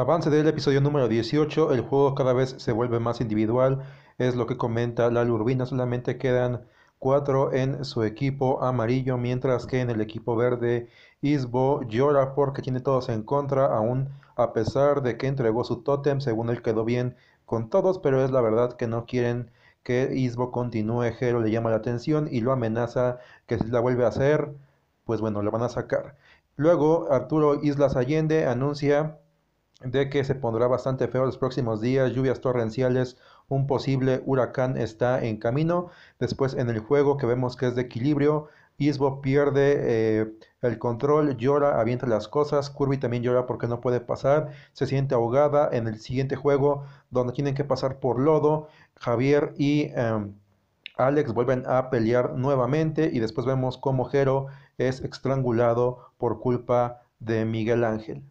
Avance del episodio número 18, el juego cada vez se vuelve más individual, es lo que comenta la Urbina, solamente quedan cuatro en su equipo amarillo, mientras que en el equipo verde Isbo llora porque tiene todos en contra, aún a pesar de que entregó su tótem, según él quedó bien con todos, pero es la verdad que no quieren que Isbo continúe, Jero le llama la atención y lo amenaza que si la vuelve a hacer, pues bueno, lo van a sacar. Luego Arturo Islas Allende anuncia de que se pondrá bastante feo los próximos días, lluvias torrenciales, un posible huracán está en camino. Después en el juego que vemos que es de equilibrio, Isbo pierde eh, el control, llora, avienta las cosas, Kirby también llora porque no puede pasar, se siente ahogada en el siguiente juego donde tienen que pasar por lodo, Javier y... Em, Alex vuelven a pelear nuevamente y después vemos cómo Jero es estrangulado por culpa de Miguel Ángel.